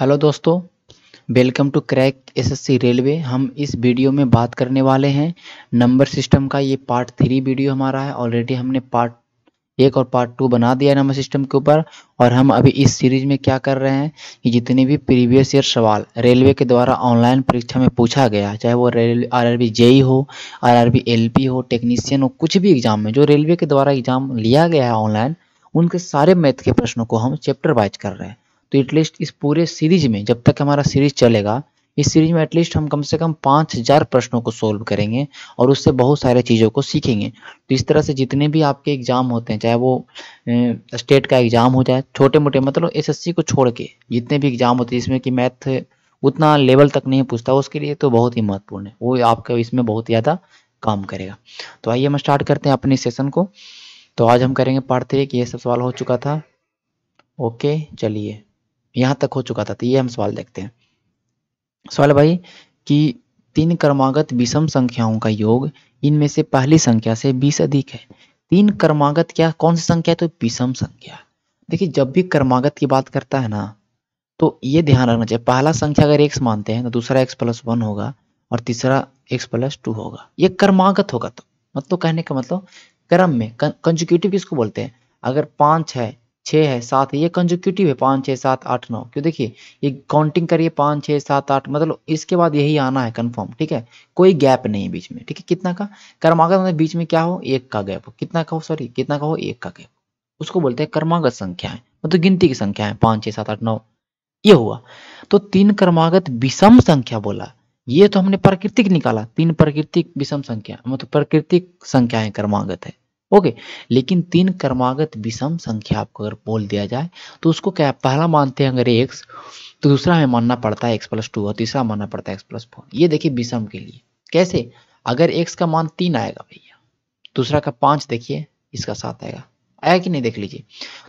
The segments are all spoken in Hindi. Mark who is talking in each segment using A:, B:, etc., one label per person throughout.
A: हेलो दोस्तों welcome to crack SSC railway हम इस वीडियो में बात करने वाले हैं नंबर सिस्टम का ये पार्ट थ्री वीडियो हमारा है ऑलरेडी हमने पार्ट एक और पार्ट टू बना दिया नंबर सिस्टम के ऊपर और हम अभी इस सीरीज में क्या कर रहे हैं कि जितने भी प्रीवियस ईयर सवाल रेलवे के द्वारा ऑनलाइन परीक्षा में पूछा गया चाहे वो railway R R B JE हो R R B L P हो टेक्नीशियन हो कुछ भी एग्जाम में जो रेलवे के द्वारा एग्जाम लिया गया है ऑनलाइन उनके सारे मैथ के प्रश्नों को हम चैप्टर वाइज कर रहे हैं तो एटलीस्ट इस पूरे सीरीज में जब तक हमारा सीरीज चलेगा इस सीरीज में एटलीस्ट हम कम से कम पाँच हज़ार प्रश्नों को सोल्व करेंगे और उससे बहुत सारे चीज़ों को सीखेंगे तो इस तरह से जितने भी आपके एग्ज़ाम होते हैं चाहे वो स्टेट का एग्ज़ाम हो जाए छोटे मोटे मतलब एसएससी को छोड़ के जितने भी एग्ज़ाम होते हैं जिसमें कि मैथ उतना लेवल तक नहीं पूछता उसके लिए तो बहुत ही महत्वपूर्ण है वो आपका इसमें बहुत ज़्यादा काम करेगा तो आइए हम स्टार्ट करते हैं अपने सेशन को तो आज हम करेंगे पार्ट थ्री ये सब सवाल हो चुका था ओके चलिए यहाँ तक हो चुका था तो ये हम सवाल देखते हैं सवाल भाई कि तीन क्रमागत विषम संख्याओं का योग इनमें से पहली संख्या से बीस अधिक है तीन क्रमागत क्या कौन सी संख्या है तो विषम संख्या देखिए जब भी क्रमागत की बात करता है ना तो ये ध्यान रखना चाहिए पहला संख्या अगर एक्स मानते हैं तो दूसरा एक्स प्लस वन होगा और तीसरा एक्स प्लस टू होगा ये क्रमागत होगा तो मतलब कहने का मतलब क्रम में कंजुक्यूटिव किसको बोलते हैं अगर पांच है छः है सात है ये कंजुक्यूटिव है पाँच छः सात आठ नौ क्यों देखिए ये काउंटिंग करिए पाँच छः सात आठ मतलब इसके बाद यही आना है कंफर्म ठीक है कोई गैप नहीं बीच में ठीक है कितना का कर्मागत मतलब बीच में क्या हो एक का गैप हो कितना का हो सॉरी कितना का हो एक का गैप उसको बोलते हैं कर्मागत संख्या है मतलब गिनती की संख्या है पाँच छः सात आठ नौ ये हुआ तो तीन कर्मागत विषम संख्या बोला ये तो हमने प्राकृतिक निकाला तीन प्राकृतिक विषम संख्या मतलब प्राकृतिक है कर्मागत है ओके लेकिन तीन कर्मागत विषम संख्या आपको अगर बोल दिया जाए तो उसको क्या पहला मानते हैं अगर एक्स तो दूसरा हमें मानना पड़ता है एक्स प्लस टू और तीसरा मानना पड़ता है एक्स प्लस फोर ये देखिए विषम के लिए कैसे अगर एक्स का मान तीन आएगा भैया दूसरा का पांच देखिए इसका सात आएगा आया कि नहीं देख लीजिए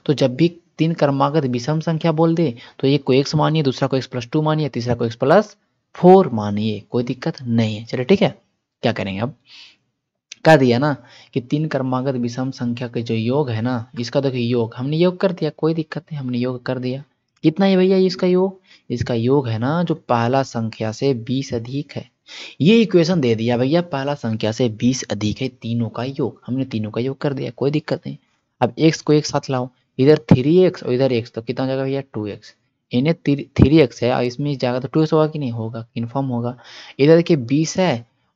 A: तो जब भी तीन कर्मागत विषम संख्या बोल दे तो एक को एक्स मानिए दूसरा को एक्स प्लस टू मानिए तीसरा को एक्स प्लस फोर मानिए कोई दिक्कत नहीं है चलिए ठीक है क्या करेंगे अब कह दिया ना कि तीन कर्मागत विषम संख्या के जो योग है ना इसका देखो योग हमने योग कर दिया कोई दिक्कत नहीं हमने योग कर दिया कितना है भैया इसका योग इसका योग है ना जो पहला संख्या से बीस अधिक है ये इक्वेशन दे दिया भैया पहला संख्या से बीस अधिक है तीनों का योग हमने तीनों का योग कर दिया कोई दिक्कत नहीं अब एक्स को एक साथ लाओ इधर थ्री एक्स और इधर एक्स तो कितना जाएगा भैया टू एक्स इन्हें थ्री एक्स है और इसमें जाएगा तो टू एक्स होगा कि नहीं होगा कन्फर्म होगा इधर देखिए बीस है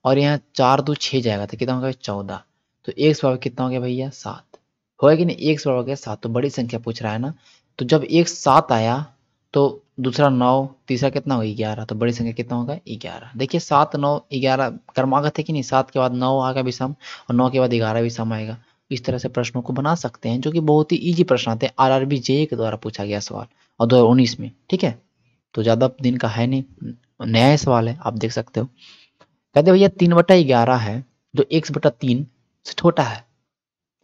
A: और यहाँ चार दो छः जाएगा तो कितना हो गया चौदह तो एक बराबर कितना हो गया भैया सात होगा कि नहीं एक बराबर सात तो बड़ी संख्या पूछ रहा है ना तो जब एक सात आया तो दूसरा नौ तीसरा कितना होगा ग्यारह तो बड़ी संख्या कितना होगा ग्यारह देखिए सात नौ ग्यारह क्रमागत है कि नहीं सात के बाद नौ आगे भी सम और नौ के बाद ग्यारह भी सम आएगा इस तरह से प्रश्नों को बना सकते हैं जो कि बहुत ही इजी प्रश्न आते हैं आर आर बी जे के द्वारा पूछा गया सवाल और दो में ठीक है तो ज़्यादा दिन का है नहीं नया सवाल है आप देख सकते हो कहते भैया तीन बटा ग्यारह है जो एक्स बटा तीन से छोटा है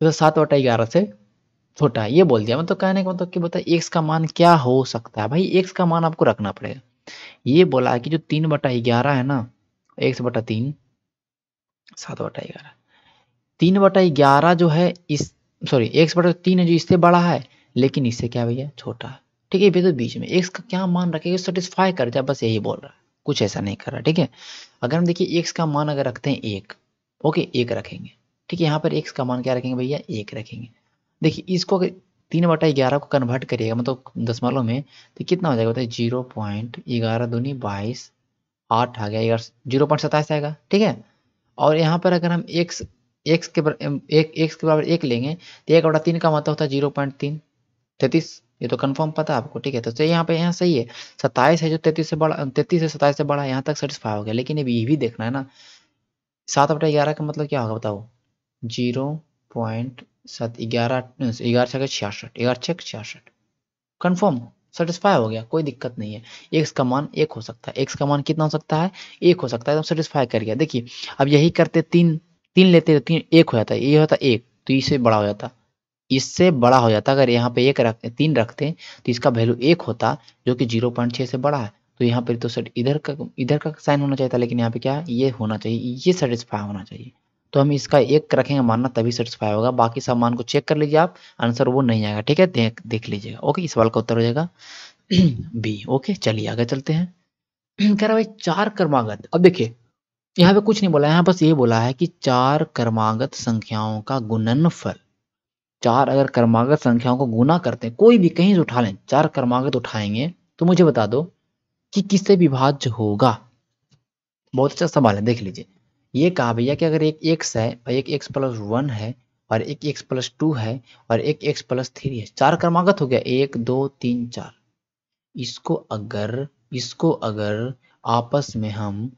A: तो सात बटा ग्यारह से छोटा है ये बोल दिया मतलब कहने का मतलब कि एक्स का मान क्या हो सकता है भाई एक्स का मान आपको रखना पड़ेगा ये बोला कि जो तीन बटा ग्यारह है ना एक्स बटा तीन सात बटा ग्यारह तीन बटा ग्यारह जो है इस सॉरी एक्स बटा तीन है जो इससे बड़ा है लेकिन इससे क्या भैया छोटा है ठीक है तो बीच में एक्स का क्या मान रखेगा सेटिस्फाई कर जाए बस यही बोल रहा है कुछ ऐसा नहीं कर रहा ठीक है अगर हम देखिए एक का मान अगर रखते हैं एक ओके एक रखेंगे ठीक है यहाँ पर एक का मान क्या रखेंगे भैया एक रखेंगे देखिए इसको अगर तीन बटा ग्यारह को कन्वर्ट करिएगा मतलब दस दशमलव में तो कितना हो जाएगा बताइए जीरो पॉइंट ग्यारह दूनी बाईस आठ आ गया जीरो पॉइंट सत्ताईस आएगा ठीक है और यहाँ पर अगर हम एक एक्स के एक एक्स के बराबर एक लेंगे तो एक बटा तीन का मतलब होता है जीरो पॉइंट तीन तैतीस ये तो कंफर्म पता है आपको ठीक है तो, तो यहाँ पे यहाँ सही है सत्ताईस है जो तैतीस से बड़ा तैतीस से सत्ताईस से बड़ा यहाँ तक सेटिस्फाई हो गया लेकिन अभी ये भी देखना है ना सात बटा ग्यारह का मतलब क्या होगा बताओ जीरो पॉइंट सात ग्यारह ग्यारह छः छियासठ ग्यारह छः छियासठ कन्फर्म सेटिस्फाई हो गया कोई दिक्कत नहीं है एक्स का मान एक हो सकता है एक्स का मान कितना हो सकता है एक हो सकता है एकदम तो सेटिस्फाई कर गया देखिए अब यही करते तीन तीन लेते तो तीन एक हो जाता है ये होता एक तो इसे बड़ा हो जाता है इससे बड़ा हो जाता अगर यहाँ पे एक रख तीन रखते तो इसका वैल्यू एक होता जो कि जीरो पॉइंट छः से बड़ा है तो यहाँ पर तो सर इधर का इधर का साइन होना चाहिए था लेकिन यहाँ पे क्या ये होना चाहिए ये सेटिस्फाई होना चाहिए तो हम इसका एक रखेंगे मानना तभी सेटिस्फाई होगा बाकी सब मान को चेक कर लीजिए आप आंसर वो नहीं आएगा ठीक है देख देख लीजिएगा ओके इस सवाल का उत्तर हो जाएगा बी ओके चलिए आगे चलते हैं कह रहा भाई चार कर्मागत अब देखिए यहाँ पे कुछ नहीं बोला यहाँ बस ये बोला है कि चार कर्मागत संख्याओं का गुणनफल चार अगर कर्मागत संख्याओं को गुना करते हैं कोई भी कहीं से उठा लें चार कर्मागत उठाएंगे तो मुझे बता दो कि किससे विभाज्य होगा बहुत अच्छा सवाल है देख लीजिए ये कहा भैया कि अगर एक एक्स है और एक एक्स प्लस वन है और एक एक्स प्लस टू है और एक एक्स प्लस थ्री है चार क्रमागत हो गया एक दो तीन चार इसको अगर इसको अगर आपस में हम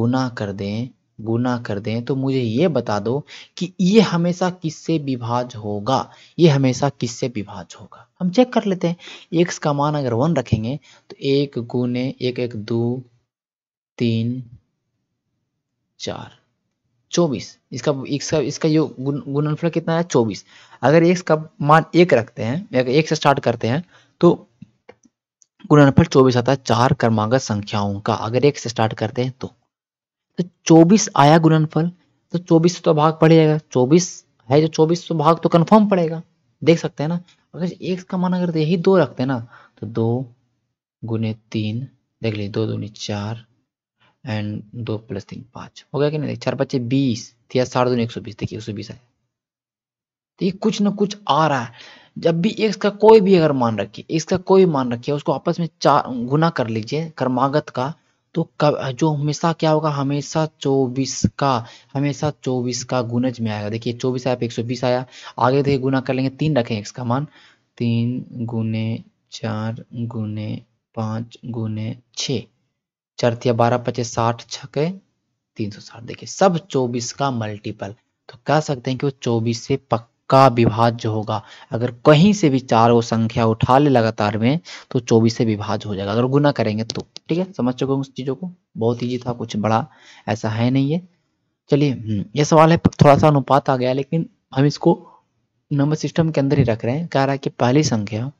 A: गुना कर दें गुना कर दें तो मुझे ये बता दो कि ये हमेशा किससे विभाज होगा ये हमेशा किससे विभाज होगा हम चेक कर लेते हैं एक का मान अगर वन रखेंगे तो एक गुने एक एक दो तीन चार चौबीस इसका इसका इसका योग गुन, गुणनफल कितना है चौबीस अगर एक का मान एक रखते हैं अगर एक से स्टार्ट करते हैं तो गुणनफल चौबीस आता है चार क्रमागत संख्याओं का अगर एक से स्टार्ट करते हैं तो तो 24 आया गुणनफल तो 24 तो भाग जाएगा 24 है जो तो 24 तो भाग तो कंफर्म पड़ेगा देख सकते हैं ना अगर एक का मान अगर यही दो रखते हैं ना तो दो गुने तीन देख लीजिए दो दूनी चार एंड दो प्लस तीन पाँच हो गया कि नहीं चार पच्चे बीस या साठ दूनी एक सौ बीस देखिए एक सौ बीस आया तो ये कुछ ना कुछ आ रहा है जब भी एक का कोई भी अगर मान रखिए इसका कोई मान रखिए उसको आपस में चार गुना कर लीजिए कर्मागत का तो कब जो हमेशा क्या होगा हमेशा चौबीस का हमेशा चौबीस का गुनज में आएगा देखिए चौबीस आया एक सौ बीस आया आगे देखिए गुना कर लेंगे तीन रखें एक्स का मान तीन गुने चार गुने पाँच गुने छः चार या बारह पचे साठ छके तीन सौ साठ देखिए सब चौबीस का मल्टीपल तो कह सकते हैं कि वो चौबीस से पक का विभाज जो होगा अगर कहीं से भी चार वो संख्या उठा ले लगातार में तो चौबीस से विभाज हो जाएगा अगर गुना करेंगे तो ठीक है समझ चुके उस चीज़ों को बहुत ईजी था कुछ बड़ा ऐसा है नहीं है चलिए हम्म, ये सवाल है थोड़ा सा अनुपात आ गया लेकिन हम इसको नंबर सिस्टम के अंदर ही रख रहे हैं कह रहा है कि पहली संख्या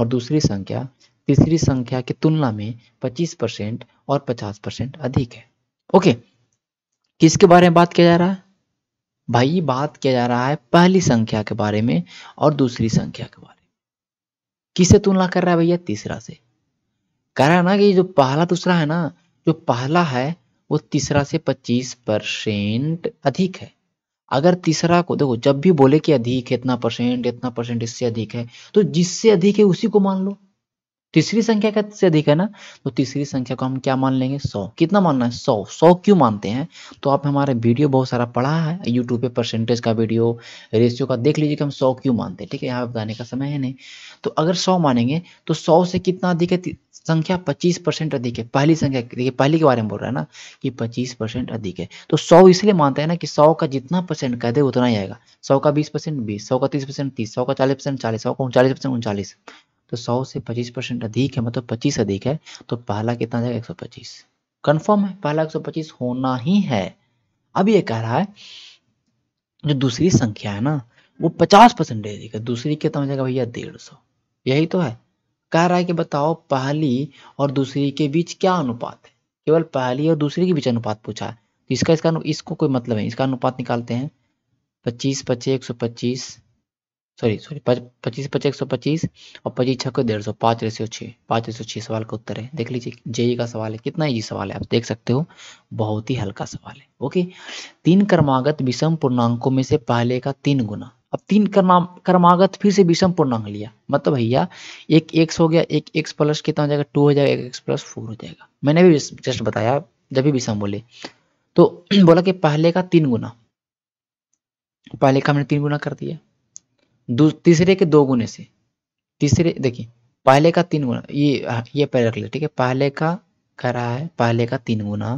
A: और दूसरी संख्या तीसरी संख्या की तुलना में 25 परसेंट और 50 परसेंट अधिक है ओके किसके बारे में बात किया जा रहा है भाई बात किया जा रहा है पहली संख्या के बारे में और दूसरी संख्या के बारे में किससे तुलना कर रहा है भैया तीसरा से कह रहा है ना कि जो पहला दूसरा है ना जो पहला है वो तीसरा से पच्चीस परसेंट अधिक है अगर तीसरा को देखो जब भी बोले कि अधिक है इतना परसेंट इतना परसेंट इससे अधिक है तो जिससे अधिक है उसी को मान लो तीसरी संख्या का से अधिक है ना तो तीसरी संख्या को हम क्या मान लेंगे सौ कितना मानना है सौ सौ क्यों मानते हैं तो आप हमारे वीडियो बहुत सारा पढ़ा है यूट्यूब पे परसेंटेज का वीडियो रेशियो का देख लीजिए कि हम सौ क्यों मानते हैं ठीक है यहाँ बताने का समय है नहीं तो अगर सौ मानेंगे तो सौ से कितना अधिक है संख्या पच्चीस परसेंट अधिक है पहली संख्या देखिए पहली के बारे में बोल रहा है ना कि पच्चीस परसेंट अधिक है तो सौ इसलिए मानते हैं ना कि सौ का जितना परसेंट कह दे उतना ही आएगा सौ का बीस परसेंट बीस सौ का तीस परसेंट तीस सौ का चालीस परसेंट चालीस सौ का उनचालीस परसेंट उनचालीस तो 100 से 25 परसेंट अधिक है मतलब 25 अधिक है तो पहला कितना जाएगा 125 कंफर्म है पहला 125 होना ही है अब ये कह रहा है जो दूसरी संख्या है ना वो 50 अधिक है दूसरी कितना हो जाएगा भैया डेढ़ सौ यही तो है कह रहा है कि बताओ पहली और दूसरी के बीच क्या अनुपात है केवल पहली और दूसरी के बीच अनुपात पूछा है तो इसका इसका इसको कोई मतलब है इसका अनुपात निकालते हैं पच्चीस पच्चीस एक सौ पच्चीस सॉरी सॉरी पच्चीस पचास एक सौ पच्चीस और पच्चीस छः को डेढ़ सौ पाँच रेसियो छः पाँच रेसियो छः सवाल का उत्तर है देख लीजिए जेई का सवाल है कितना ईजी सवाल है आप देख सकते हो बहुत ही हल्का सवाल है ओके तीन क्रमागत विषम पूर्णांकों में से पहले का तीन गुना अब तीन क्रमागत फिर से विषम पूर्णांक लिया मतलब भैया एक एक्स हो गया एक एक्स प्लस कितना हो जाएगा टू हो जाएगा एक एक्स प्लस फोर हो जाएगा मैंने भी जस्ट बताया जब भी विषम बोले तो बोला कि पहले का तीन गुना पहले का मैंने तीन गुना कर दिया तीसरे के दो गुने से तीसरे देखिए पहले का तीन गुना ये ये पहले रख ले ठीक है पहले का कह रहा है पहले का तीन गुना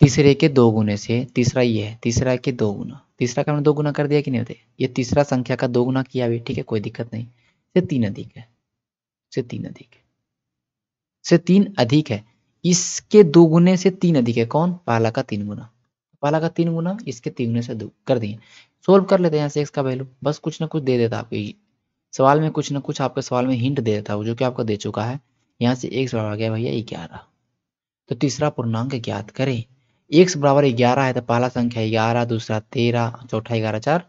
A: तीसरे के दो गुने से तीसरा ये है तीसरा के दो गुना तीसरा का हमने दो गुना कर दिया कि नहीं होते ये तीसरा संख्या का दो गुना किया भी ठीक है कोई दिक्कत नहीं से तीन अधिक है से तीन अधिक है से तीन अधिक है इसके दो गुने से तीन अधिक है कौन पहला का तीन गुना पहला का तीन गुना इसके तीन गुने से दो कर दिए सोल्व कर लेते हैं यहाँ से एक्स का वैल्यू बस कुछ ना कुछ दे देता आपके सवाल में कुछ ना कुछ आपके सवाल में हिंट दे देता वो जो कि आपको दे चुका है यहाँ से एक्स बराबर गया भैया ग्यारह तो तीसरा पूर्णांक ज्ञात करें एक्स बराबर ग्यारह है तो पहला संख्या ग्यारह दूसरा तेरह चौथा ग्यारह चार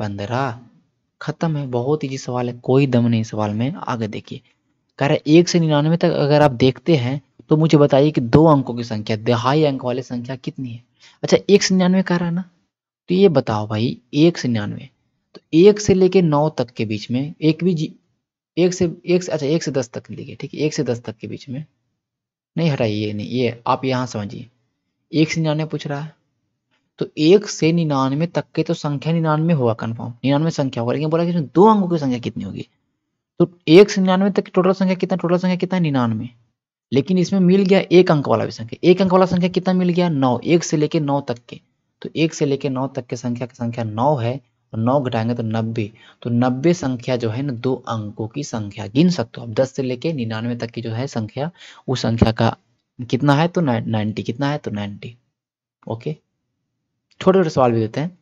A: पंद्रह खत्म है बहुत ईजी सवाल है कोई दम नहीं सवाल में आगे देखिए कह रहे एक से निन्यानवे तक अगर आप देखते हैं तो मुझे बताइए कि दो अंकों की संख्या दहाई अंक वाली संख्या कितनी है अच्छा एक से निन्यानवे कह रहा है ना तो ये बताओ भाई एक से निन्यानवे तो एक से लेके नौ तक के बीच में एक भी जी एक से एक से अच्छा एक से दस तक लीजिए ठीक है एक से दस तक के बीच में नहीं हटाइए नहीं ये आप यहाँ समझिए एक से निन्यानवे पूछ रहा है तो एक से निन्यानवे तक के तो संख्या निन्यानवे होगा कन्फर्म निन्यानवे संख्या होगा लेकिन बोला कि दो अंकों की संख्या कितनी होगी तो एक से निन्यानवे तक की टोटल संख्या कितना टोटल संख्या कितना निन्यानवे लेकिन इसमें मिल गया एक अंक वाला भी संख्या एक अंक वाला संख्या कितना मिल गया नौ एक से लेके नौ तक के तो एक से लेकर नौ तक के संख्या की संख्या नौ है और नौ घटाएंगे तो नब्बे तो नब्बे संख्या जो है ना दो अंकों की संख्या गिन सकते हो आप दस से लेके निन्यानवे तक की जो है संख्या उस संख्या का कितना है तो नाइनटी कितना है तो नाइनटी ओके छोटे छोटे सवाल भी देते हैं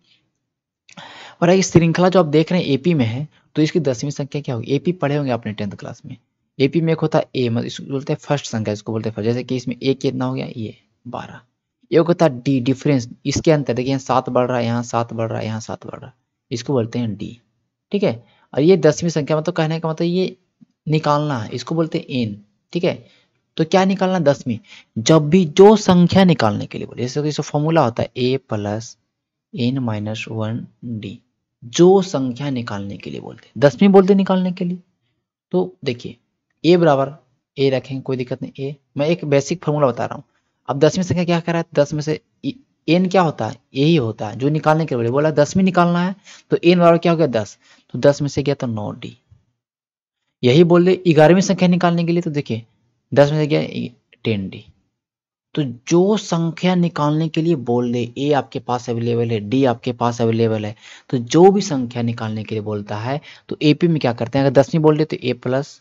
A: और ये श्रृंखला जो आप देख रहे हैं एपी में है तो इसकी दसवीं संख्या क्या होगी एपी पढ़े होंगे आपने टेंथ क्लास में एपी में एक होता है ए मतलब इसको बोलते हैं फर्स्ट संख्या इसको बोलते हैं फर्स्ट जैसे कि इसमें ए कितना हो गया ये बारह है डी डिफरेंस इसके अंतर देखिए यहाँ सात बढ़ रहा है यहाँ सात बढ़ रहा है यहाँ सात बढ़ रहा है इसको बोलते हैं डी ठीक है और ये दसवीं संख्या मतलब कहने का मतलब ये निकालना है इसको बोलते हैं एन ठीक है तो क्या निकालना दसवीं जब भी जो संख्या निकालने के लिए बोले जैसे इसका फॉर्मूला होता है A plus N minus one D जो संख्या निकालने के लिए बोलते हैं दसवीं बोलते निकालने के लिए तो देखिए ए बराबर ए रखेंगे कोई दिक्कत नहीं ए मैं एक बेसिक फॉर्मूला बता रहा हूँ अब दसवीं संख्या क्या कह रहा है दस में से एन क्या होता है यही होता है जो निकालने के बोले बोला दसवीं निकालना है तो एन बार क्या हो गया दस तो दस में से गया तो नौ डी यही बोल रहे ग्यारहवीं संख्या निकालने के लिए तो देखिए दस में से गया टेन डी तो जो संख्या निकालने के लिए बोल दे ए आपके पास अवेलेबल है डी आपके पास अवेलेबल है तो जो भी संख्या निकालने के लिए बोलता है तो एपी में क्या करते हैं अगर दसवीं बोल दे तो ए प्लस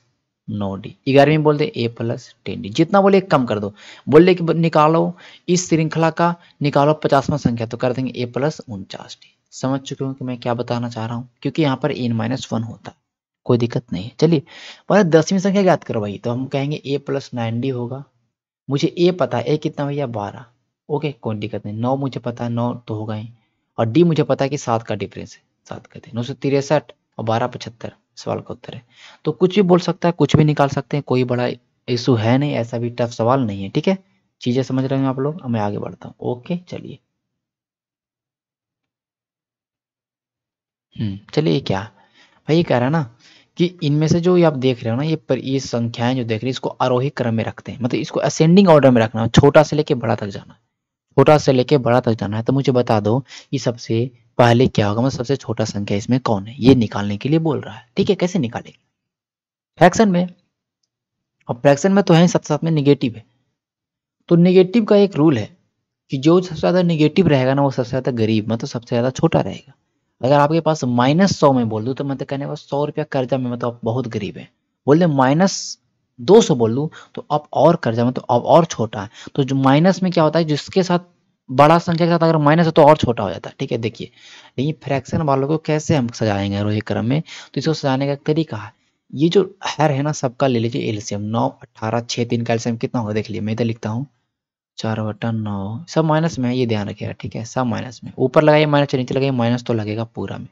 A: नौ डी ग्यारहवीं बोल दे ए प्लस टेन डी जितना बोले कम कर दो बोल ले कि निकालो इस श्रृंखला का निकालो पचासवा संख्या तो कर देंगे ए प्लस उनचास डी समझ चुके हूँ कि मैं क्या बताना चाह रहा हूँ क्योंकि यहाँ पर एन माइनस वन होता है कोई दिक्कत नहीं है चलिए बोले दसवीं संख्या याद करो भाई तो हम कहेंगे ए प्लस नाइन डी होगा मुझे ए पता है ए कितना भैया बारह ओके कोई दिक्कत नहीं नौ मुझे पता है नौ तो होगा ही और डी मुझे पता है कि सात का डिफरेंस है सात का नौ सौ तिरसठ और बारह पचहत्तर सवाल का उत्तर है तो कुछ भी बोल सकता है कुछ भी निकाल सकते हैं कोई बड़ा इशू है नहीं ऐसा भी टफ सवाल नहीं है ठीक है चीज़ें समझ रहे हैं आप लोग मैं आगे बढ़ता हूँ ओके चलिए हम्म, चलिए क्या भाई ये कह रहा है ना कि इनमें से जो ये आप देख रहे हो ना ये पर ये संख्याएं जो देख रहे हैं इसको आरोही क्रम में रखते हैं मतलब इसको असेंडिंग ऑर्डर में रखना छोटा से लेके बड़ा तक जाना है छोटा से लेके बड़ा तक जाना है तो मुझे बता दो ये सबसे पहले क्या होगा मतलब सबसे छोटा संख्या इसमें कौन है ये निकालने के लिए बोल रहा है ठीक है कैसे निकालेंगे फ्रैक्शन में और फ्रैक्शन में तो है साथ साथ में निगेटिव है तो निगेटिव का एक रूल है कि जो सबसे ज़्यादा निगेटिव रहेगा ना वो सबसे ज़्यादा गरीब मतलब सबसे ज़्यादा छोटा रहेगा अगर आपके पास माइनस सौ में बोल दू तो मतलब कहने सौ रुपया कर्जा में मतलब आप बहुत गरीब है बोल दे माइनस दो सौ बोल दू तो आप और कर्जा मतलब तो आप और छोटा है तो जो माइनस में क्या होता है जिसके साथ बड़ा संख्या के साथ अगर माइनस है तो और छोटा हो जाता है ठीक है देखिए लेकिन फ्रैक्शन वालों को कैसे हम सजाएंगे रोहित क्रम में तो इसको सजाने का तरीका है ये जो हर है ना सबका ले लीजिए एल्सियम नौ अट्ठारह छः तीन का एल्सियम कितना होगा देख लीजिए मैं इधर लिखता हूँ चार बटा नौ सब माइनस में है ये ध्यान रखिएगा ठीक है सब माइनस में ऊपर लगाइए माइनस नीचे लगाइए माइनस तो लगेगा पूरा में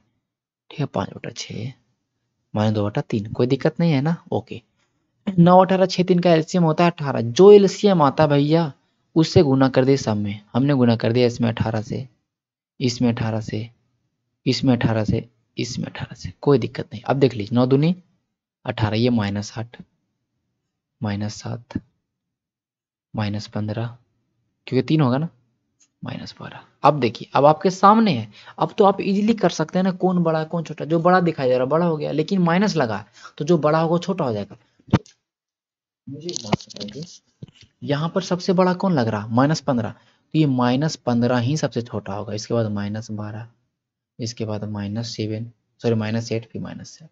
A: ठीक है पाँच बटा छः माइनस दो बटा तीन कोई दिक्कत नहीं है ना ओके नौ अठारह छः तीन का एल्सियम होता है अठारह जो एल्सियम आता भैया उससे गुना कर दिए सब में हमने गुना कर दिया इसमें अठारह से इसमें अठारह से इसमें अठारह से इसमें अठारह से कोई दिक्कत नहीं अब देख लीजिए नौ दूनी अठारह ये माइनस आठ माइनस सात माइनस पंद्रह क्योंकि तीन होगा ना माइनस बारह अब देखिए अब आपके सामने है अब तो आप इजीली कर सकते हैं ना कौन बड़ा कौन छोटा जो बड़ा दिखाई दे रहा बड़ा हो गया लेकिन माइनस लगा तो जो बड़ा होगा छोटा हो जाएगा मुझे बात यहाँ पर सबसे बड़ा कौन लग रहा माइनस पंद्रह तो ये माइनस पंद्रह ही सबसे छोटा होगा इसके बाद माइनस बारह इसके बाद minus seven sorry minus eight फिर माइनस सेवन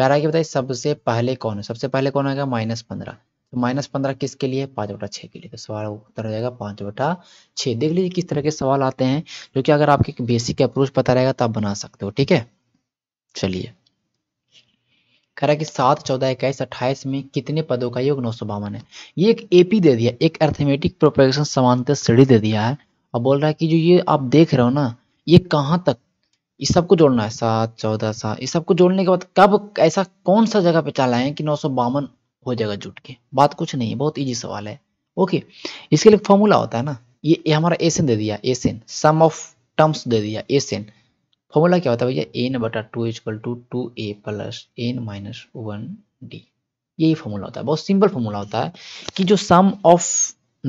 A: कह रहा है कि बताइए सबसे पहले कौन है सबसे पहले कौन आएगा माइनस पंद्रह तो माइनस पंद्रह किसके लिए पाँच बटा छः के लिए तो सवाल उत्तर हो जाएगा पाँच बटा छः देख लीजिए किस तरह के सवाल आते हैं जो कि अगर आपके बेसिक अप्रोच पता रहेगा तो आप बना सकते हो ठीक है चलिए कह रहा है कि सात चौदह इक्कीस अट्ठाईस में कितने पदों का योग नौ सौ बावन है ये एक एपी दे दिया एक अर्थमेटिक प्रोपेगेशन समानता सीढ़ी दे दिया है और बोल रहा है कि जो ये आप देख रहे हो ना ये कहाँ तक इस सबको जोड़ना है सात चौदह सात इस सबको जोड़ने के बाद कब ऐसा कौन सा जगह पे चला है कि नौ सौ बावन हो जाएगा जुट के बात कुछ नहीं है बहुत ईजी सवाल है ओके इसके लिए फॉर्मूला होता है ना ये, ये हमारा एसन दे दिया एसन सम ऑफ टर्म्स दे दिया एसन फॉर्मूला क्या होता है भैया एन बटा two is equal to two A plus N minus one D यही फॉर्मूला होता है बहुत सिंपल फॉर्मूला होता है कि जो सम ऑफ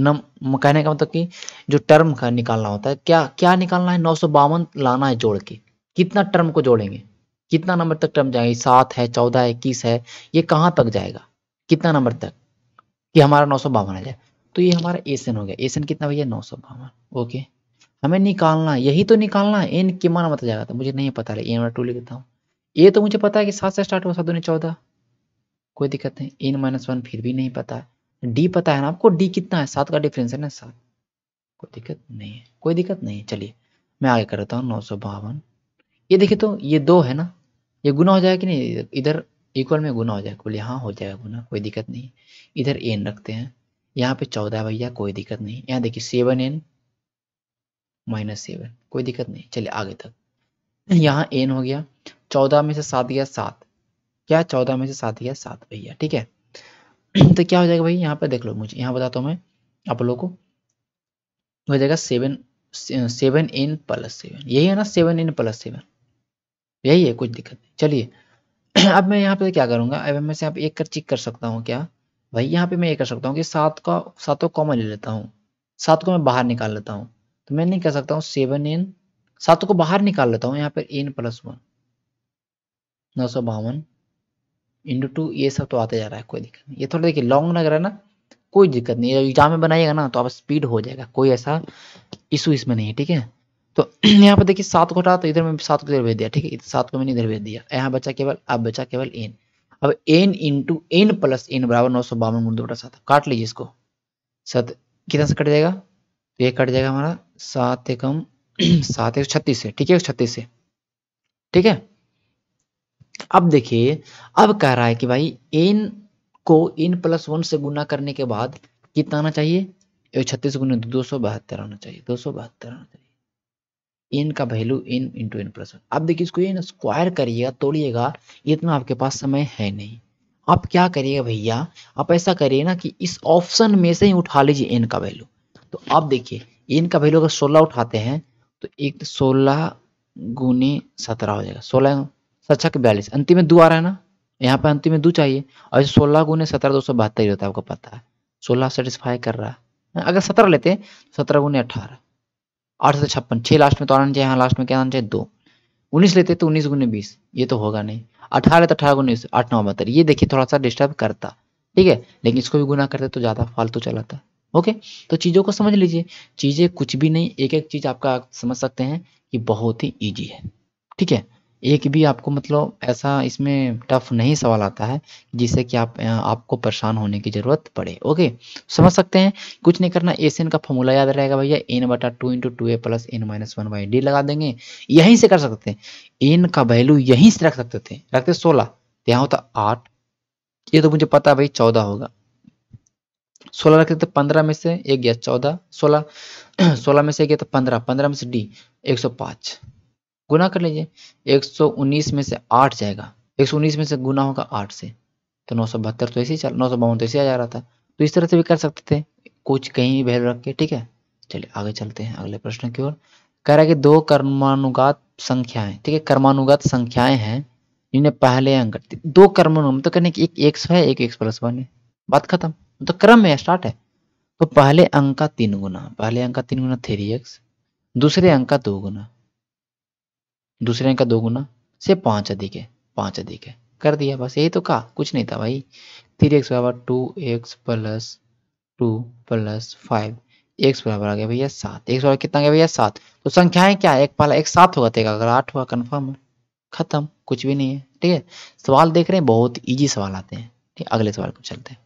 A: नम कहने का मतलब कि जो टर्म का निकालना होता है क्या क्या निकालना है नौ सौ बावन लाना है जोड़ के कितना टर्म को जोड़ेंगे कितना नंबर तक टर्म जाएंगे सात है चौदह है इक्कीस है ये कहाँ तक जाएगा कितना नंबर तक कि हमारा नौ सौ बावन आ जाए तो ये हमारा एसन हो गया एसन कितना भैया नौ सौ बावन ओके हमें निकालना है यही तो निकालना है एन के मान बता जाएगा था तो मुझे नहीं पता है ए मैं टू लिख देता हूँ ए तो मुझे पता है कि सात से स्टार्ट हुआ सात दो चौदह कोई दिक्कत नहीं एन माइनस वन फिर भी नहीं पता है डी पता है ना आपको डी कितना है सात का डिफरेंस है ना सात कोई दिक्कत नहीं है कोई दिक्कत नहीं है चलिए मैं आगे करता हूँ नौ सौ बावन ये देखिए तो ये दो है ना ये गुना हो जाएगा कि नहीं इधर इक्वल में गुना हो जाएगा बोले हाँ हो जाएगा गुना कोई दिक्कत नहीं इधर एन रखते हैं यहाँ पे चौदह भैया कोई दिक्कत नहीं यहाँ देखिए सेवन एन माइनस सेवन कोई दिक्कत नहीं चलिए आगे तक यहाँ एन हो गया चौदह में से सात गया सात क्या चौदह में से सात गया सात भैया ठीक है तो क्या हो जाएगा भाई यहाँ पे देख लो मुझे यहाँ बताता हूँ मैं आप लोगों को हो जाएगा seven seven N plus seven यही है ना सेवन एन प्लस सेवन यही है कुछ दिक्कत नहीं चलिए अब मैं यहाँ पे क्या करूँगा अब मैं से आप एक कर चेक कर सकता हूँ क्या भाई यहाँ पे मैं ये कर सकता हूँ कि सात का सातों कॉमन ले लेता हूँ सात को मैं बाहर निकाल लेता हूँ तो मैं नहीं कह सकता हूँ सेवन एन सात को बाहर निकाल लेता हूँ यहाँ पर एन प्लस वन नौ सौ बावन इंटू टू ये सब तो आते जा रहा है कोई दिक्कत नहीं ये थोड़ा देखिए लॉन्ग लग रहा है ना कोई दिक्कत नहीं एग्जाम में बनाइएगा ना तो आप स्पीड हो जाएगा कोई ऐसा इशू इसमें नहीं है ठीक है तो यहाँ पर देखिए सात को हटा तो इधर में सात को इधर भेज दिया ठीक है सात को मैंने इधर भेज दिया यहाँ बचा केवल अब बचा केवल एन अब N into N plus N बराबर नौ सौ बावन गुण दो बटा सात काट लीजिए इसको सत कितना से कट जाएगा तो ये कट जाएगा हमारा सात एकम सात एक छत्तीस है ठीक है छत्तीस है ठीक है अब देखिए अब कह रहा है कि भाई एन को एन प्लस वन से गुना करने के बाद कितना आना चाहिए छत्तीस गुना दो सौ बहत्तर आना चाहिए दो सौ बहत्तर आना चाहिए एन का value N into N plus one अब देखिए इसको ये स्क्वायर करिएगा तोड़िएगा इतना आपके पास समय है नहीं आप क्या करिएगा भैया आप ऐसा करिए ना कि इस ऑप्शन में से ही उठा लीजिए एन का वैल्यू तो आप देखिए इनका वैल्यू अगर सोलह उठाते हैं तो एक तो सोलह गुने सत्रह हो जाएगा सोलह सच्छा के बयालीस अंतिम में दो आ रहा है ना यहाँ पे अंतिम में दो चाहिए और सोलह गुने सत्रह दो सौ बहत्तर ही होता है आपको पता है सोलह सेटिस्फाई कर रहा है अगर सत्रह लेते हैं सत्रह गुने अठारह आठ सौ छप्पन छः लास्ट में तो आना चाहिए यहाँ लास्ट में क्या आना चाहिए दो उन्नीस लेते तो उन्नीस गुने बीस ये तो होगा नहीं अठारह तो अठारह गुने आठ नौ बहत्तर ये देखिए थोड़ा सा डिस्टर्ब करता ठीक है लेकिन इसको भी गुना करते तो ज़्यादा फालतू चलाता ओके तो चीज़ों को समझ लीजिए चीज़ें कुछ भी नहीं एक एक चीज़ आपका आप समझ सकते हैं कि बहुत ही ईजी है ठीक है एक भी आपको मतलब ऐसा इसमें टफ नहीं सवाल आता है जिससे कि आप आपको परेशान होने की ज़रूरत पड़े ओके समझ सकते हैं कुछ नहीं करना एस एन का फॉर्मूला याद रहेगा भैया एन बटा two into two A plus N minus one by D लगा देंगे यहीं से कर सकते हैं एन का वैल्यू यहीं से रख सकते थे रखते सोलह तो यहाँ होता आठ ये तो मुझे पता है भाई चौदह होगा सोलह रखते तो पंद्रह में से एक गया चौदह सोलह सोलह में से गया तो पंद्रह पंद्रह में से डी एक सौ पाँच गुना कर लीजिए एक सौ उन्नीस में से आठ जाएगा एक सौ उन्नीस में से गुना होगा आठ से तो नौ सौ बहत्तर तो ऐसे ही चल नौ सौ बावन तो ऐसे आ जा रहा था तो इस तरह से भी कर सकते थे कुछ कहीं भी वैल्यू रख के ठीक है चलिए आगे चलते हैं अगले प्रश्न की ओर कह रहा है कि दो कर्मानुगात संख्याएं ठीक है कर्मानुगात संख्याएं हैं जिन्हें पहले अंक दो कर्मानुगत मतलब तो कहने की एक एक्स है एक एक्स प्लस वन है बात खत्म तो क्रम है स्टार्ट है तो पहले अंक का तीन गुना पहले अंक का तीन गुना थ्री एक्स दूसरे अंक का दो गुना दूसरे अंक का दो गुना से पांच अधिक है पांच अधिक है कर दिया बस यही तो कहा कुछ नहीं था भाई थ्री एक्स बराबर two X plus two plus five X बराबर आ गया भैया सात एक्स बराबर कितना गया भैया सात तो संख्याएं क्या एक पहला एक सात होगा तेगा अगर आठ हुआ कन्फर्म खत्म कुछ भी नहीं है ठीक है सवाल देख रहे हैं बहुत ईजी सवाल आते हैं ठीक अगले सवाल को चलते हैं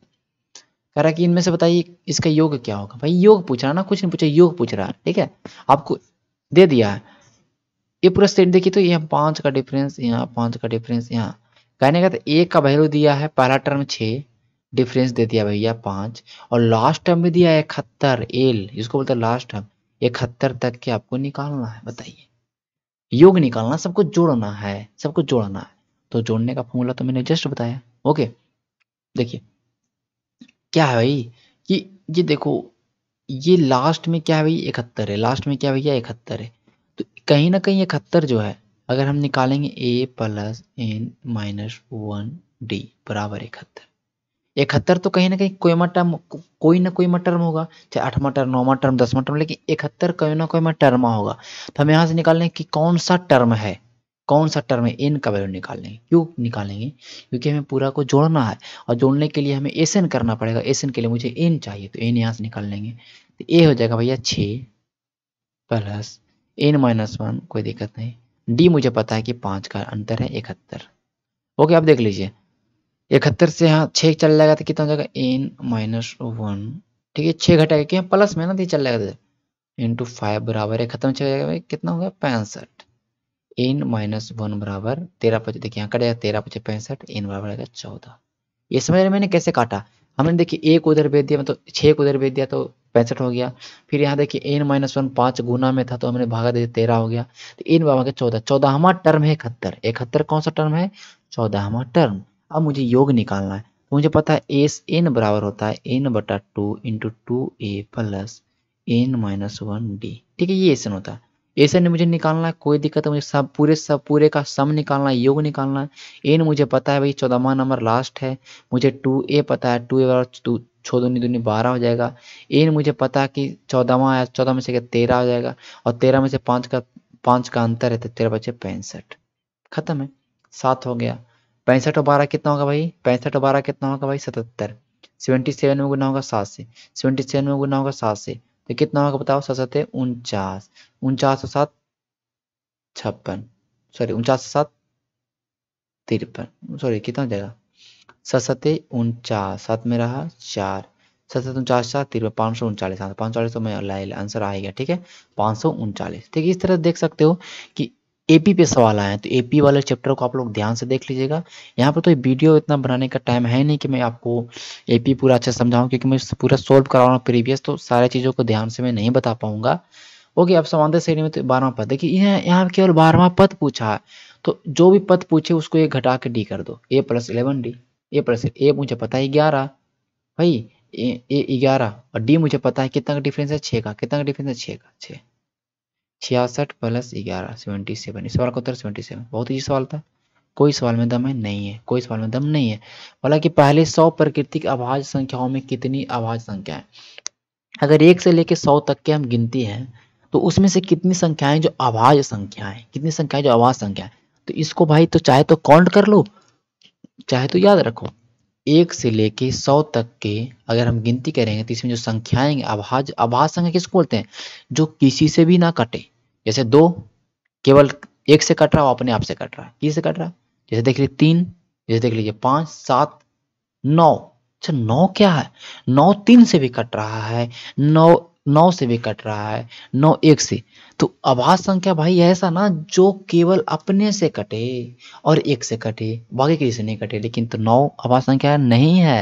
A: कह रहा है कि इनमें से बताइए इसका योग क्या होगा भाई योग पूछ रहा ना कुछ नहीं पूछा योग पूछ रहा है ठीक है आपको दे दिया है ये पूरा सेट देखिए तो यहाँ पांच का डिफरेंस यहाँ पांच का डिफरेंस यहाँ कहने का तो एक का वैल्यू दिया है पहला टर्म छः डिफरेंस दे दिया भैया पांच और लास्ट टर्म भी दिया है इकहत्तर एल इसको बोलते हैं लास्ट टर्म इकहत्तर तक के आपको निकालना है बताइए योग निकालना सबको जोड़ना है सबको जोड़ना है तो जोड़ने का फॉर्मूला तो मैंने जस्ट बताया ओके देखिए क्या है भाई कि ये देखो ये लास्ट में क्या है भाई इकहत्तर है लास्ट में क्या भैया इकहत्तर है तो कहीं ना कहीं इकहत्तर जो है अगर हम निकालेंगे A plus N minus one D बराबर इकहत्तर इकहत्तर तो कहीं ना कहीं कोयमा टर्म कोई ना कोई टर्म होगा चाहे आठवा टर्म नौवा टर्म दसवा टर्म लेकिन इकहत्तर कोई ना कोई टर्मा होगा तो हम यहाँ से निकाल लें कि कौन सा टर्म है कौन सा टर्म है एन का वैल्यू निकालने क्यों निकालेंगे क्योंकि हमें पूरा को जोड़ना है और जोड़ने के लिए हमें एस एन करना पड़ेगा एस एन के लिए मुझे एन चाहिए तो एन यहाँ से निकाल लेंगे तो ए हो जाएगा भैया छ प्लस एन माइनस वन कोई दिक्कत नहीं डी मुझे पता है कि पाँच का अंतर है इकहत्तर ओके आप देख लीजिए इकहत्तर से यहाँ छः चल जाएगा तो कितना हो जाएगा एन माइनस वन ठीक है छः घटाएगा प्लस में ना तो चल जाएगा तो इंटू फाइव बराबर है खत्म जाएगा कितना हो गया पैंसठ एन माइनस वन बराबर तेरह पचे देखिए यहाँ कट जाएगा तेरह पचे पैंसठ एन बराबर आएगा चौदह ये समझ रहे मैंने कैसे काटा हमने देखिए एक उधर भेज दिया मतलब छः को उधर भेज दिया तो पैंसठ हो गया फिर यहाँ देखिए एन माइनस वन पाँच गुना में था तो हमने भागा दे तेरह हो गया तो एन बराबर चौदह चौदहवा टर्म है इकहत्तर इकहत्तर कौन सा टर्म है चौदहवा टर्म अब मुझे योग निकालना है तो मुझे पता है एस एन बराबर होता है एन बटा two into two A plus N minus one D ठीक है ये एसन होता है ऐसे ने मुझे निकालना है कोई दिक्कत है मुझे सब पूरे सब पूरे का सम निकालना है योग निकालना है एन मुझे पता है भाई चौदहवा नंबर लास्ट है मुझे टू ए पता है टू ए बराबर छो दूनी दूनी बारह हो जाएगा एन मुझे पता है कि चौदहवा है चौदह में से क्या तेरह हो जाएगा और तेरह में से पाँच का पाँच का अंतर है तो तेरह बचे पैंसठ खत्म है सात हो गया पैंसठ और बारह कितना होगा भाई पैंसठ और बारह कितना होगा भाई सतहत्तर सेवेंटी सेवन में गुना होगा सात से सेवेंटी सेवन में गुना होगा सात से तो कितना होगा बताओ सात सात उनचास उनचास सौ सात छप्पन सॉरी उनचास सौ सात तिरपन सॉरी कितना हो जाएगा सात उनचास सात में रहा चार सात सात उनचास सात तिरपन पाँच सौ उनचालीस हाँ, पाँच सौ चालीस तो आंसर आएगा ठीक है पाँच सौ उनचालीस ठीक है इस तरह देख सकते हो कि एपी पे सवाल आए हैं तो एपी वाले चैप्टर को आप लोग ध्यान से देख लीजिएगा यहाँ पर तो ये वीडियो इतना बनाने का टाइम है नहीं कि मैं आपको एपी पूरा अच्छा समझाऊं क्योंकि मैं पूरा सॉल्व करा रहा प्रीवियस तो सारे चीज़ों को ध्यान से मैं नहीं बता पाऊंगा ओके अब समांतर श्रेणी में तो बारहवा पद देखिए यहाँ केवल बारहवां पद पूछा है तो जो भी पद पूछे उसको ये घटा के डी कर दो A plus eleven D A plus A मुझे पता है ग्यारह भाई ए ग्यारह और डी मुझे पता है कितना का डिफरेंस है छः का कितना का डिफरेंस है छः का छः छियासठ प्लस ग्यारह सेवेंटी सेवन इस सवाल का उत्तर सेवेंटी सेवन बहुत ही सवाल था कोई सवाल में दम है नहीं है कोई सवाल में दम नहीं है बोला कि पहले सौ प्राकृतिक आवाज संख्याओं में कितनी आवाज संख्या है अगर एक से लेकर सौ तक के हम गिनती हैं तो उसमें से कितनी संख्याएं जो अभाज संख्या है कितनी संख्याएं जो आवाज संख्या है तो इसको भाई तो चाहे तो काउंट कर लो चाहे तो याद रखो एक से लेके सौ तक के अगर हम गिनती करेंगे तो इसमें जो संख्याएं अभाज अभाज संख्या किसको बोलते हैं जो किसी से भी ना कटे जैसे दो केवल एक से कट रहा है वो अपने आप से कट रहा है किस से कट रहा है जैसे देख लीजिए तीन जैसे देख लीजिए पांच सात नौ अच्छा नौ क्या है नौ तीन से भी कट रहा है नौ नौ से भी कट रहा है नौ एक से तो आभास संख्या भाई ऐसा ना जो केवल अपने से कटे और एक से कटे बाकी किसी से नहीं कटे लेकिन तो नौ आभास संख्या नहीं है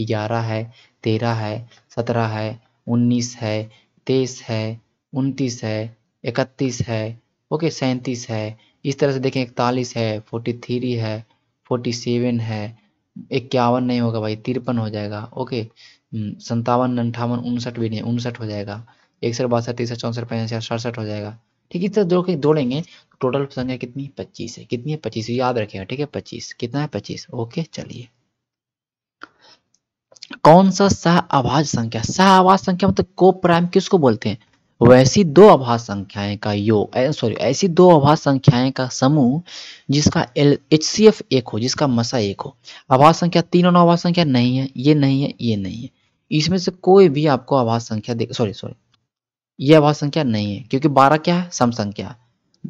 A: ग्यारह है तेरह है सत्रह है उन्नीस है तेईस है उनतीस है इकतीस है ओके सैंतीस है इस तरह से देखें इकतालीस है फोर्टी थ्री है फोर्टी सेवन है इक्यावन नहीं होगा भाई तिरपन हो जाएगा ओके हम्म, संतावन अंठावन उनसठ भी नहीं उनसठ हो जाएगा इकसठ बासठ तिरसठ चौंसठ पैंसठ सड़सठ हो जाएगा ठीक है इस तरह जोड़ के जोड़ेंगे टोटल संख्या कितनी पच्चीस है कितनी है पच्चीस याद रखेगा ठीक है पच्चीस कितना है पच्चीस ओके चलिए कौन सा सह आवाज संख्या सह आवाज संख्या मतलब को प्राइम किसको बोलते हैं वैसी दो आभास संख्याएं का योग सॉरी ऐसी दो आभास संख्याएं का समूह जिसका एल एच सी एफ एक हो जिसका मसा एक हो आभास संख्या तीन और आभास संख्या नहीं है ये नहीं है ये नहीं है इसमें से कोई भी आपको आभास संख्या दे सॉरी सॉरी ये आभास संख्या नहीं है क्योंकि बारह क्या है सम संख्या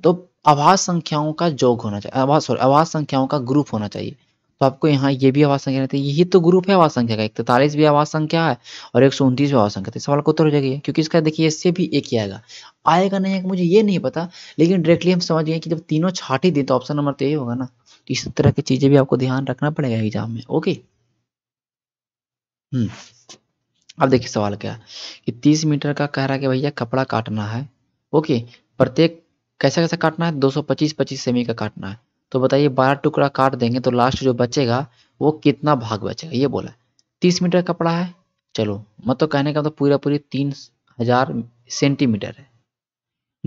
A: तो आभास संख्याओं का जोग होना चाहिए आभास सॉरी आभास संख्याओं का ग्रुप होना चाहिए तो आपको यहाँ ये भी आवास संख्या रहती है यही तो ग्रुप है आवास संख्या का एक तैतालीस तो भी आवास संख्या है और एक सौ उनतीस भी आवास संख्या है तो सवाल को उत्तर हो जाएगी क्योंकि इसका देखिए इससे भी एक ही आएगा आएगा नहीं आएगा मुझे ये नहीं पता लेकिन डायरेक्टली हम समझ गए कि जब तीनों ही दें तो ऑप्शन नंबर तो यही होगा ना तो इस तरह की चीज़ें भी आपको ध्यान रखना पड़ेगा एग्जाम में ओके हम्म, अब देखिए सवाल क्या कि तीस मीटर का कह रहा है कि भैया कपड़ा काटना है ओके प्रत्येक कैसा कैसा काटना है दो पच्चीस पच्चीस सेमी का काटना है तो बताइए बारह टुकड़ा काट देंगे तो लास्ट जो बचेगा वो कितना भाग बचेगा ये बोला तीस मीटर कपड़ा है चलो मत तो कहने का तो पूरा पूरी तीन हजार सेंटीमीटर है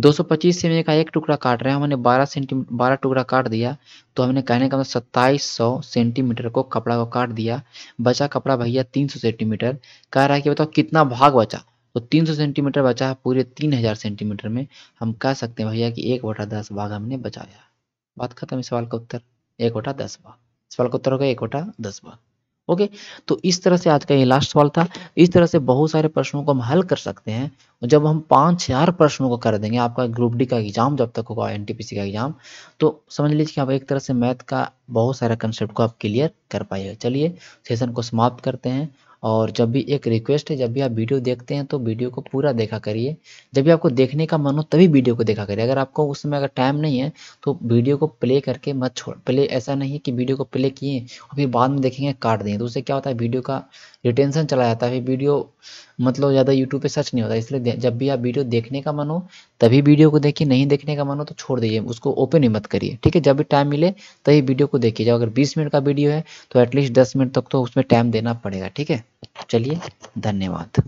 A: 225 सेमी का एक टुकड़ा काट रहे हैं हमने 12 सेंटीमीटर बारह टुकड़ा काट दिया तो हमने कहने का मतलब सत्ताईस सौ सेंटीमीटर को कपड़ा को काट दिया बचा कपड़ा भैया 300 सेंटीमीटर कह रहा है कि बताओ कितना भाग बचा तो 300 सेंटीमीटर बचा है पूरे 3000 सेंटीमीटर में हम कह सकते हैं भैया कि एक बटा दस भाग हमने बचाया बात खत्म है सवाल का उत्तर एक बटा दस बार सवाल का उत्तर होगा एक बटा दस बार ओके तो इस तरह से आज का ये लास्ट सवाल था इस तरह से बहुत सारे प्रश्नों को हम हल कर सकते हैं जब हम पांच चार प्रश्नों को कर देंगे आपका ग्रुप डी का एग्जाम जब तक होगा एन का एग्जाम तो समझ लीजिए कि आप एक तरह से मैथ का बहुत सारा कंसेप्ट को आप क्लियर कर पाइएगा चलिए सेशन को समाप्त करते हैं और जब भी एक रिक्वेस्ट है जब भी आप वीडियो देखते हैं तो वीडियो को पूरा देखा करिए जब भी आपको देखने का मन हो तभी वीडियो को देखा करिए अगर आपको उस समय अगर टाइम नहीं है तो वीडियो को प्ले करके मत छोड़ प्ले ऐसा नहीं है कि वीडियो को प्ले किए और फिर बाद में देखेंगे काट देंगे तो उससे क्या होता है वीडियो का रिटेंशन चला जाता है फिर वीडियो मतलब ज़्यादा यूट्यूब पर सर्च नहीं होता इसलिए जब भी आप वीडियो देखने का मन हो तभी वीडियो को देखिए नहीं देखने का मन हो तो छोड़ दीजिए उसको ओपन ही मत करिए ठीक है जब भी टाइम मिले तभी वीडियो को देखिए जब अगर बीस मिनट का वीडियो है तो एटलीस्ट दस मिनट तक तो उसमें टाइम देना पड़ेगा ठीक है चलिए धन्यवाद